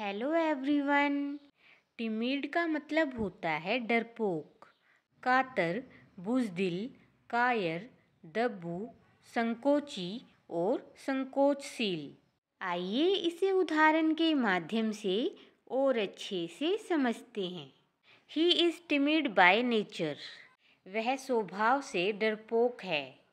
hello everyone timid का मतलब होता है डरपोक कातर बुजदिल कायर दब्बू संकोची और संकोचशील आइए इसे उदाहरण के माध्यम से और अच्छे से समझते हैं he is timid by nature वह स्वभाव से डरपोक है